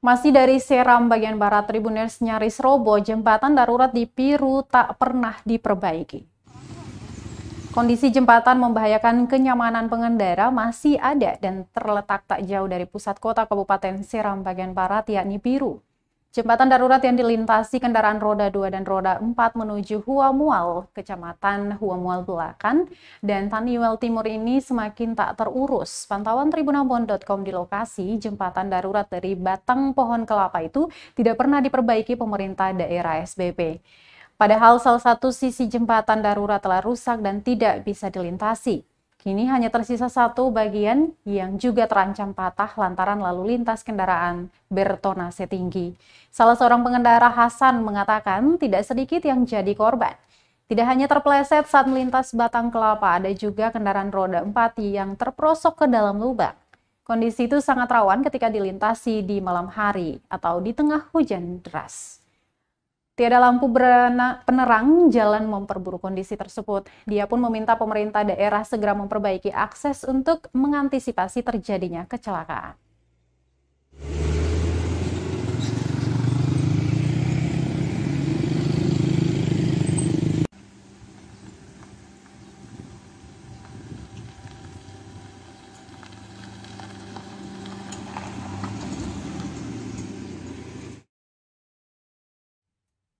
Masih dari Seram bagian barat, Tribuners nyaris robo, jembatan darurat di Piru tak pernah diperbaiki. Kondisi jembatan membahayakan kenyamanan pengendara masih ada dan terletak tak jauh dari pusat kota Kabupaten Seram bagian barat yakni Piru. Jembatan darurat yang dilintasi kendaraan roda 2 dan roda 4 menuju Huamual, Kecamatan Huamual Belakan, dan Taniwel Timur ini semakin tak terurus. Pantauan tribunabon.com di lokasi jembatan darurat dari batang pohon kelapa itu tidak pernah diperbaiki pemerintah daerah SBB. Padahal salah satu sisi jembatan darurat telah rusak dan tidak bisa dilintasi. Kini hanya tersisa satu bagian yang juga terancam patah lantaran lalu lintas kendaraan bertonase tinggi. Salah seorang pengendara Hasan mengatakan tidak sedikit yang jadi korban. Tidak hanya terpleset saat melintas batang kelapa, ada juga kendaraan roda empat yang terperosok ke dalam lubang. Kondisi itu sangat rawan ketika dilintasi di malam hari atau di tengah hujan deras. Tiada lampu penerang jalan memperburuk kondisi tersebut. Dia pun meminta pemerintah daerah segera memperbaiki akses untuk mengantisipasi terjadinya kecelakaan.